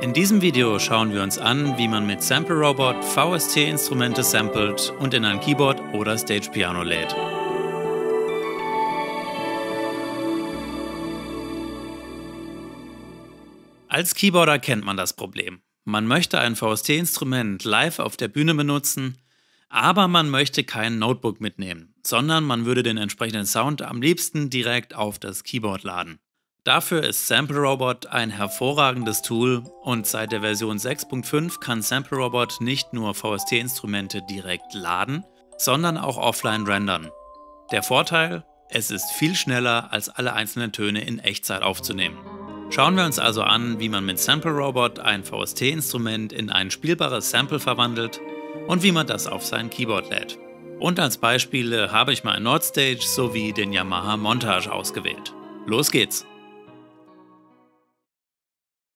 In diesem Video schauen wir uns an, wie man mit Sample Robot VST-Instrumente samplet und in ein Keyboard oder Stage Piano lädt. Als Keyboarder kennt man das Problem. Man möchte ein VST-Instrument live auf der Bühne benutzen, aber man möchte kein Notebook mitnehmen, sondern man würde den entsprechenden Sound am liebsten direkt auf das Keyboard laden. Dafür ist Sample Robot ein hervorragendes Tool und seit der Version 6.5 kann Sample Robot nicht nur VST-Instrumente direkt laden, sondern auch offline rendern. Der Vorteil, es ist viel schneller als alle einzelnen Töne in Echtzeit aufzunehmen. Schauen wir uns also an, wie man mit Sample Robot ein VST-Instrument in ein spielbares Sample verwandelt und wie man das auf sein Keyboard lädt. Und als Beispiele habe ich mal Nordstage sowie den Yamaha Montage ausgewählt. Los geht's!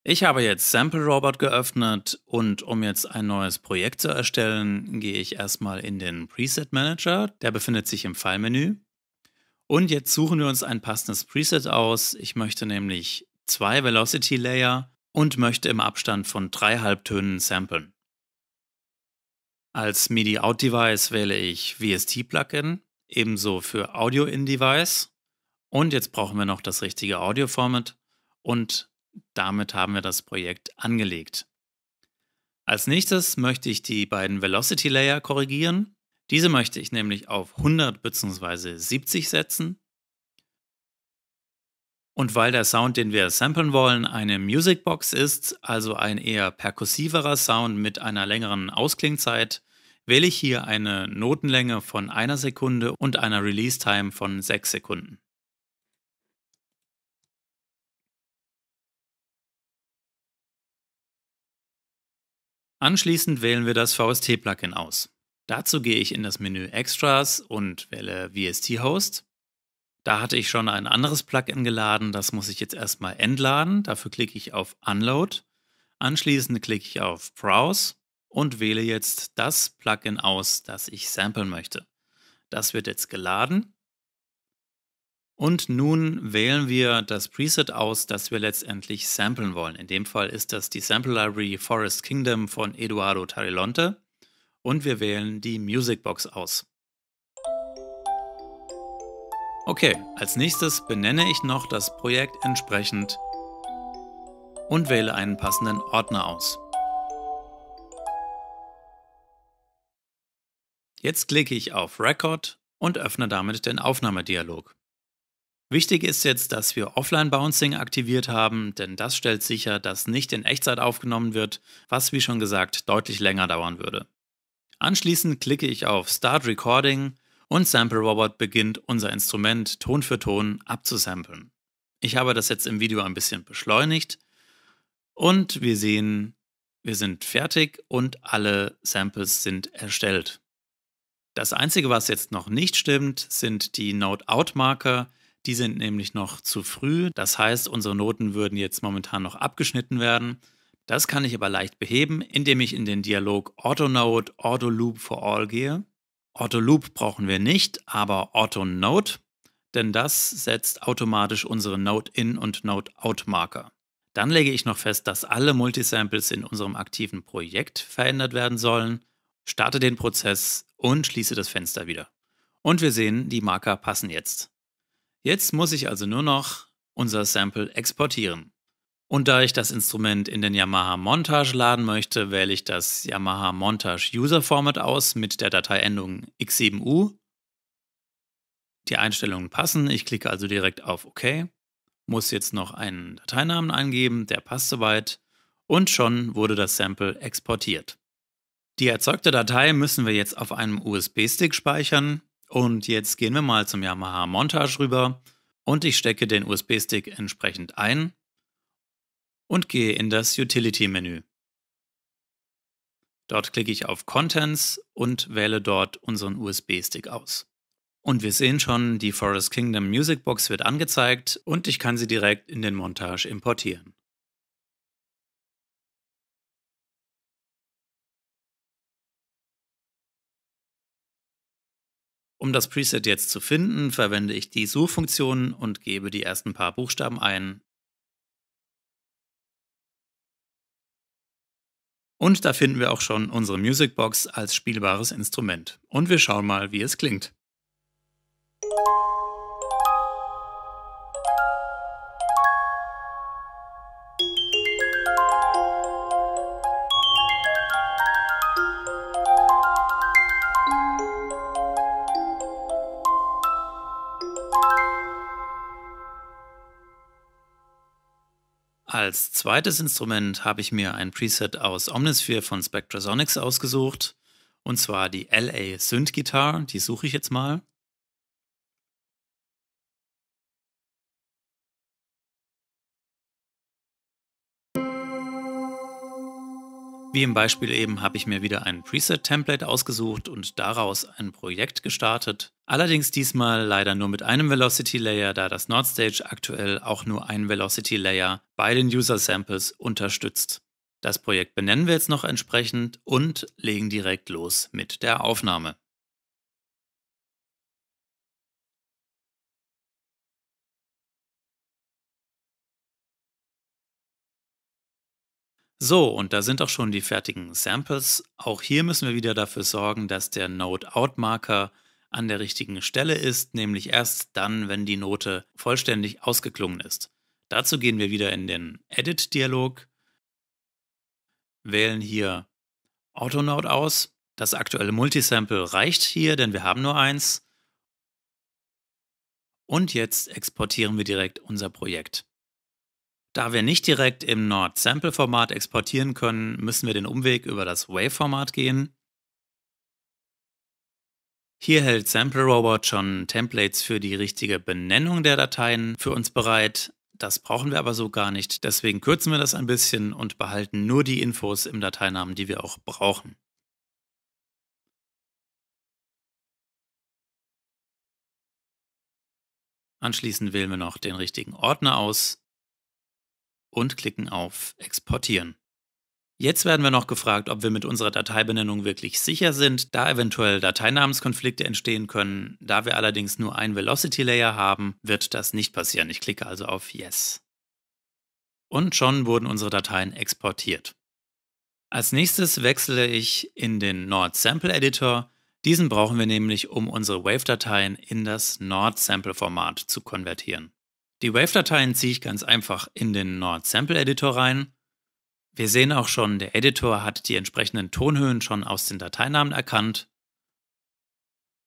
Ich habe jetzt Sample Robot geöffnet und um jetzt ein neues Projekt zu erstellen, gehe ich erstmal in den Preset Manager. Der befindet sich im Fallmenü. Und jetzt suchen wir uns ein passendes Preset aus. Ich möchte nämlich zwei Velocity Layer und möchte im Abstand von drei Halbtönen samplen. Als MIDI-Out-Device wähle ich VST-Plugin, ebenso für Audio-In-Device. Und jetzt brauchen wir noch das richtige Audio-Format und damit haben wir das Projekt angelegt. Als nächstes möchte ich die beiden Velocity Layer korrigieren. Diese möchte ich nämlich auf 100 bzw. 70 setzen. Und weil der Sound, den wir samplen wollen, eine Music Box ist, also ein eher perkussiverer Sound mit einer längeren Ausklingzeit, wähle ich hier eine Notenlänge von einer Sekunde und einer Release-Time von 6 Sekunden. Anschließend wählen wir das VST-Plugin aus. Dazu gehe ich in das Menü Extras und wähle VST-Host. Da hatte ich schon ein anderes Plugin geladen, das muss ich jetzt erstmal entladen. Dafür klicke ich auf Unload. Anschließend klicke ich auf Browse und wähle jetzt das Plugin aus, das ich samplen möchte. Das wird jetzt geladen. Und nun wählen wir das Preset aus, das wir letztendlich samplen wollen. In dem Fall ist das die Sample Library Forest Kingdom von Eduardo Tarilonte. Und wir wählen die Music Box aus. Okay, als nächstes benenne ich noch das Projekt entsprechend und wähle einen passenden Ordner aus. Jetzt klicke ich auf Record und öffne damit den Aufnahmedialog. Wichtig ist jetzt, dass wir Offline-Bouncing aktiviert haben, denn das stellt sicher, dass nicht in Echtzeit aufgenommen wird, was wie schon gesagt deutlich länger dauern würde. Anschließend klicke ich auf Start Recording und Sample Robot beginnt unser Instrument Ton für Ton abzusampeln. Ich habe das jetzt im Video ein bisschen beschleunigt und wir sehen, wir sind fertig und alle Samples sind erstellt. Das Einzige, was jetzt noch nicht stimmt, sind die Note-Out-Marker, die sind nämlich noch zu früh. Das heißt, unsere Noten würden jetzt momentan noch abgeschnitten werden. Das kann ich aber leicht beheben, indem ich in den Dialog AutoNode, AutoLoop for All gehe. AutoLoop brauchen wir nicht, aber AutoNode, denn das setzt automatisch unsere Node-In- und Node-Out-Marker. Dann lege ich noch fest, dass alle Multisamples in unserem aktiven Projekt verändert werden sollen, starte den Prozess und schließe das Fenster wieder. Und wir sehen, die Marker passen jetzt. Jetzt muss ich also nur noch unser Sample exportieren. Und da ich das Instrument in den Yamaha Montage laden möchte, wähle ich das Yamaha Montage User Format aus mit der Dateiendung x7u. Die Einstellungen passen, ich klicke also direkt auf OK, muss jetzt noch einen Dateinamen eingeben, der passt soweit und schon wurde das Sample exportiert. Die erzeugte Datei müssen wir jetzt auf einem USB-Stick speichern. Und jetzt gehen wir mal zum Yamaha Montage rüber und ich stecke den USB-Stick entsprechend ein und gehe in das Utility-Menü. Dort klicke ich auf Contents und wähle dort unseren USB-Stick aus. Und wir sehen schon, die Forest Kingdom Music Box wird angezeigt und ich kann sie direkt in den Montage importieren. Um das Preset jetzt zu finden, verwende ich die Suchfunktion und gebe die ersten paar Buchstaben ein. Und da finden wir auch schon unsere Musicbox als spielbares Instrument. Und wir schauen mal, wie es klingt. Als zweites Instrument habe ich mir ein Preset aus Omnisphere von Spectrasonics ausgesucht, und zwar die LA Synth Guitar, die suche ich jetzt mal. Wie im Beispiel eben habe ich mir wieder ein Preset-Template ausgesucht und daraus ein Projekt gestartet. Allerdings diesmal leider nur mit einem Velocity-Layer, da das Nordstage aktuell auch nur einen Velocity-Layer bei den User-Samples unterstützt. Das Projekt benennen wir jetzt noch entsprechend und legen direkt los mit der Aufnahme. So, und da sind auch schon die fertigen Samples. Auch hier müssen wir wieder dafür sorgen, dass der note out marker an der richtigen Stelle ist, nämlich erst dann, wenn die Note vollständig ausgeklungen ist. Dazu gehen wir wieder in den Edit-Dialog, wählen hier Auto-Note aus. Das aktuelle Multisample reicht hier, denn wir haben nur eins. Und jetzt exportieren wir direkt unser Projekt. Da wir nicht direkt im Nord-Sample-Format exportieren können, müssen wir den Umweg über das wav format gehen. Hier hält Sample Robot schon Templates für die richtige Benennung der Dateien für uns bereit. Das brauchen wir aber so gar nicht. Deswegen kürzen wir das ein bisschen und behalten nur die Infos im Dateinamen, die wir auch brauchen. Anschließend wählen wir noch den richtigen Ordner aus und klicken auf Exportieren. Jetzt werden wir noch gefragt, ob wir mit unserer Dateibenennung wirklich sicher sind, da eventuell Dateinamenskonflikte entstehen können. Da wir allerdings nur einen Velocity Layer haben, wird das nicht passieren. Ich klicke also auf Yes. Und schon wurden unsere Dateien exportiert. Als nächstes wechsle ich in den Nord Sample Editor. Diesen brauchen wir nämlich, um unsere Wave-Dateien in das Nord Sample Format zu konvertieren. Die Wave-Dateien ziehe ich ganz einfach in den Nord Sample Editor rein. Wir sehen auch schon, der Editor hat die entsprechenden Tonhöhen schon aus den Dateinamen erkannt.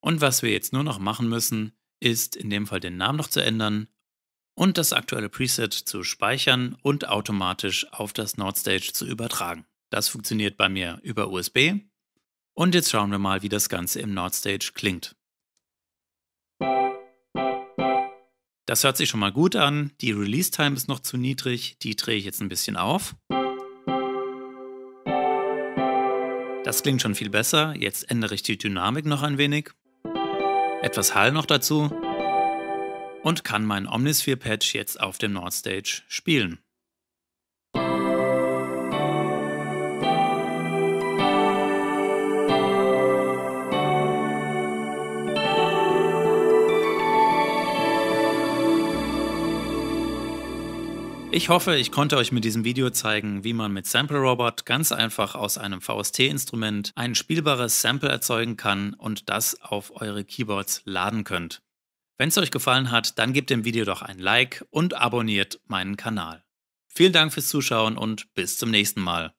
Und was wir jetzt nur noch machen müssen, ist in dem Fall den Namen noch zu ändern und das aktuelle Preset zu speichern und automatisch auf das Nordstage zu übertragen. Das funktioniert bei mir über USB. Und jetzt schauen wir mal, wie das Ganze im Nordstage klingt. Das hört sich schon mal gut an. Die Release-Time ist noch zu niedrig. Die drehe ich jetzt ein bisschen auf. Das klingt schon viel besser. Jetzt ändere ich die Dynamik noch ein wenig. Etwas Hall noch dazu. Und kann mein Omnisphere-Patch jetzt auf dem Nordstage spielen. Ich hoffe, ich konnte euch mit diesem Video zeigen, wie man mit Sample Robot ganz einfach aus einem VST-Instrument ein spielbares Sample erzeugen kann und das auf eure Keyboards laden könnt. Wenn es euch gefallen hat, dann gebt dem Video doch ein Like und abonniert meinen Kanal. Vielen Dank fürs Zuschauen und bis zum nächsten Mal.